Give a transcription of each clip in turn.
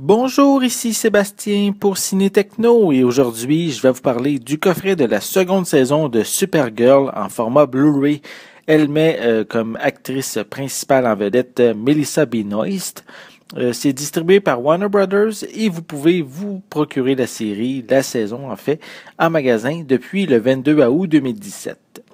Bonjour, ici Sébastien pour Ciné Techno et aujourd'hui je vais vous parler du coffret de la seconde saison de Supergirl en format Blu-ray. Elle met euh, comme actrice principale en vedette euh, Melissa Benoist. Euh, c'est distribué par Warner Brothers et vous pouvez vous procurer la série, la saison en fait, en magasin depuis le 22 août 2017.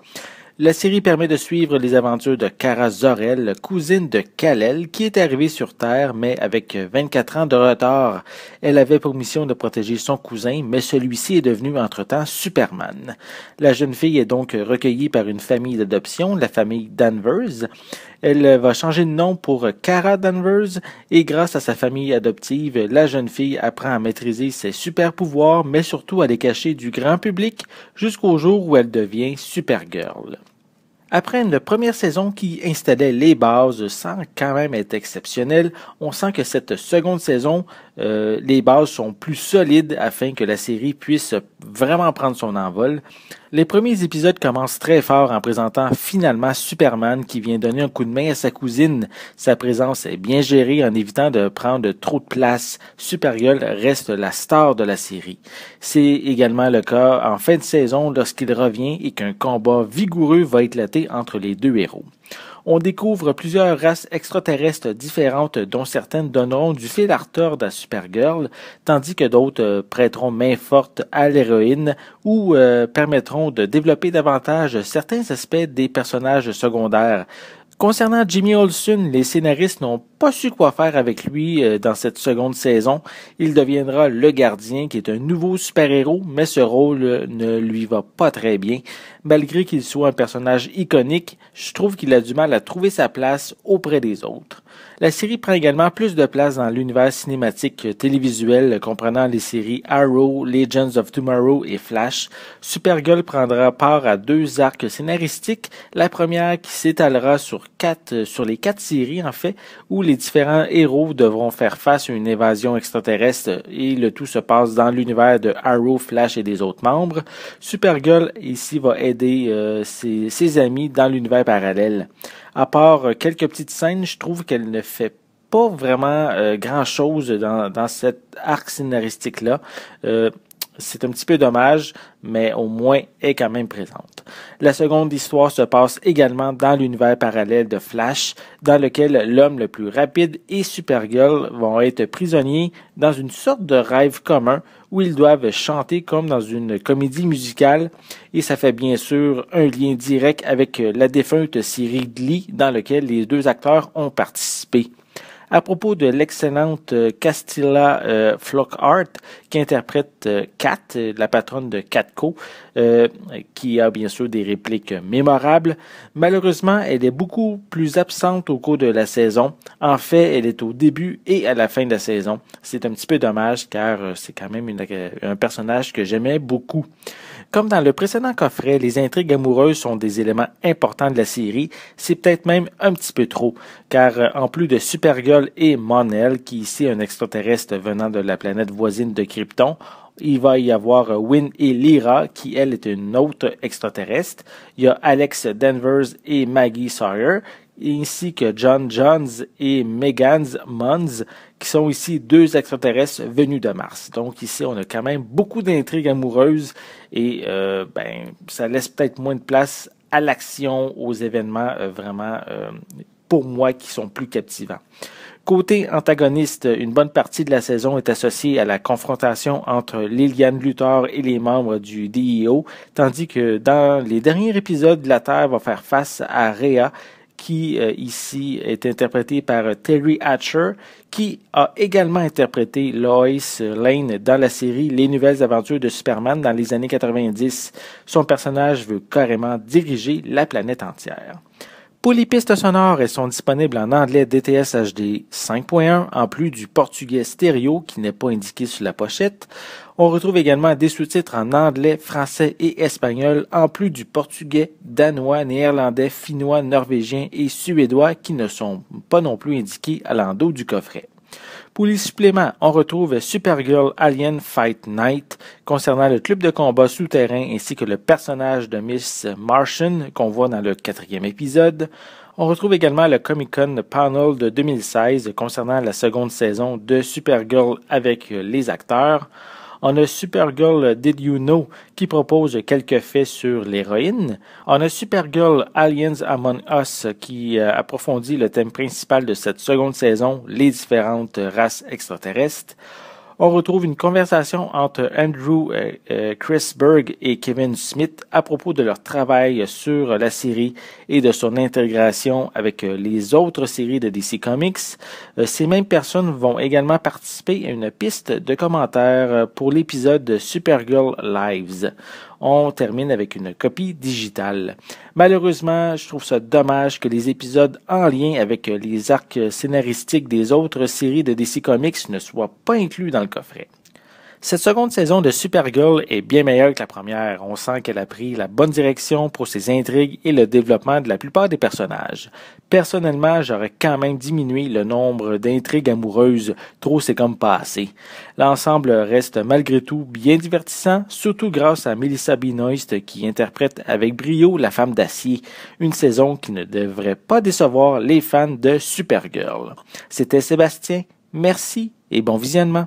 La série permet de suivre les aventures de Kara Zor-El, cousine de kal qui est arrivée sur Terre, mais avec 24 ans de retard. Elle avait pour mission de protéger son cousin, mais celui-ci est devenu entre-temps Superman. La jeune fille est donc recueillie par une famille d'adoption, la famille Danvers. Elle va changer de nom pour Kara Danvers et grâce à sa famille adoptive, la jeune fille apprend à maîtriser ses super pouvoirs, mais surtout à les cacher du grand public jusqu'au jour où elle devient Supergirl. Après une première saison qui installait les bases sans quand même être exceptionnelle, on sent que cette seconde saison, euh, les bases sont plus solides afin que la série puisse vraiment prendre son envol. Les premiers épisodes commencent très fort en présentant finalement Superman qui vient donner un coup de main à sa cousine. Sa présence est bien gérée en évitant de prendre trop de place. Supergirl reste la star de la série. C'est également le cas en fin de saison lorsqu'il revient et qu'un combat vigoureux va éclater entre les deux héros on découvre plusieurs races extraterrestres différentes dont certaines donneront du fil à retordre à Supergirl, tandis que d'autres euh, prêteront main forte à l'héroïne ou euh, permettront de développer davantage certains aspects des personnages secondaires. Concernant Jimmy Olsen, les scénaristes n'ont pas su quoi faire avec lui euh, dans cette seconde saison. Il deviendra le gardien, qui est un nouveau super-héros, mais ce rôle ne lui va pas très bien malgré qu'il soit un personnage iconique, je trouve qu'il a du mal à trouver sa place auprès des autres. La série prend également plus de place dans l'univers cinématique télévisuel comprenant les séries Arrow, Legends of Tomorrow et Flash. Supergirl prendra part à deux arcs scénaristiques, la première qui s'étalera sur quatre, sur les quatre séries en fait, où les différents héros devront faire face à une évasion extraterrestre et le tout se passe dans l'univers de Arrow, Flash et des autres membres. Supergirl ici va aider euh, ses, amis dans l'univers parallèle. À part euh, quelques petites scènes, je trouve qu'elle ne fait pas vraiment euh, grand chose dans, dans cet arc scénaristique là. C'est un petit peu dommage, mais au moins est quand même présente. La seconde histoire se passe également dans l'univers parallèle de Flash, dans lequel l'homme le plus rapide et Supergirl vont être prisonniers dans une sorte de rêve commun où ils doivent chanter comme dans une comédie musicale et ça fait bien sûr un lien direct avec la défunte série Glee dans lequel les deux acteurs ont participé à propos de l'excellente euh, Castilla euh, Flockhart qui interprète euh, Kat, la patronne de Catco, qui a bien sûr des répliques mémorables. Malheureusement, elle est beaucoup plus absente au cours de la saison. En fait, elle est au début et à la fin de la saison. C'est un petit peu dommage car c'est quand même un personnage que j'aimais beaucoup. Comme dans le précédent coffret, les intrigues amoureuses sont des éléments importants de la série, c'est peut-être même un petit peu trop, car euh, en plus de Supergirl et Monel, qui ici est un extraterrestre venant de la planète voisine de Krypton, il va y avoir euh, Win et Lyra, qui elle est une autre extraterrestre. Il y a Alex Danvers et Maggie Sawyer, ainsi que John Johns et Megan Mons, qui sont ici deux extraterrestres venus de Mars. Donc ici, on a quand même beaucoup d'intrigues amoureuses et euh, ben, ça laisse peut-être moins de place à l'action, aux événements euh, vraiment, euh, pour moi, qui sont plus captivants. Côté antagoniste, une bonne partie de la saison est associée à la confrontation entre Lilian Luthor et les membres du DIO, e tandis que dans les derniers épisodes, la Terre va faire face à Rhea, qui euh, ici est interprété par Terry Hatcher, qui a également interprété Lois Lane dans la série Les Nouvelles Aventures de Superman dans les années 90. Son personnage veut carrément diriger la planète entière. Pour les pistes sonores, elles sont disponibles en anglais DTS HD 5.1, en plus du portugais stéréo qui n'est pas indiqué sur la pochette. On retrouve également des sous-titres en anglais, français et espagnol, en plus du portugais, danois, néerlandais, finnois, norvégien et suédois qui ne sont pas non plus indiqués à l'endos du coffret. Pour les suppléments, on retrouve Supergirl Alien Fight Night concernant le club de combat souterrain ainsi que le personnage de Miss Martian qu'on voit dans le quatrième épisode. On retrouve également le Comic Con Panel de 2016 concernant la seconde saison de Supergirl avec les acteurs. On a Supergirl Did You Know qui propose quelques faits sur l'héroïne. On a Supergirl Aliens Among Us qui euh, approfondit le thème principal de cette seconde saison, les différentes races extraterrestres on retrouve une conversation entre Andrew euh, euh, Chris Berg et Kevin Smith à propos de leur travail sur la série et de son intégration avec euh, les autres séries de DC Comics. Ces mêmes personnes vont également participer à une piste de commentaires pour l'épisode de Supergirl Lives on termine avec une copie digitale. Malheureusement, je trouve ça dommage que les épisodes en lien avec les arcs scénaristiques des autres séries de DC Comics ne soient pas inclus dans le coffret. Cette seconde saison de Supergirl est bien meilleure que la première. On sent qu'elle a pris la bonne direction pour ses intrigues et le développement de la plupart des personnages. Personnellement, j'aurais quand même diminué le nombre d'intrigues amoureuses. Trop, c'est comme pas L'ensemble reste malgré tout bien divertissant, surtout grâce à Melissa Benoist qui interprète avec brio la femme d'acier. Une saison qui ne devrait pas décevoir les fans de Supergirl. C'était Sébastien. Merci et bon visionnement.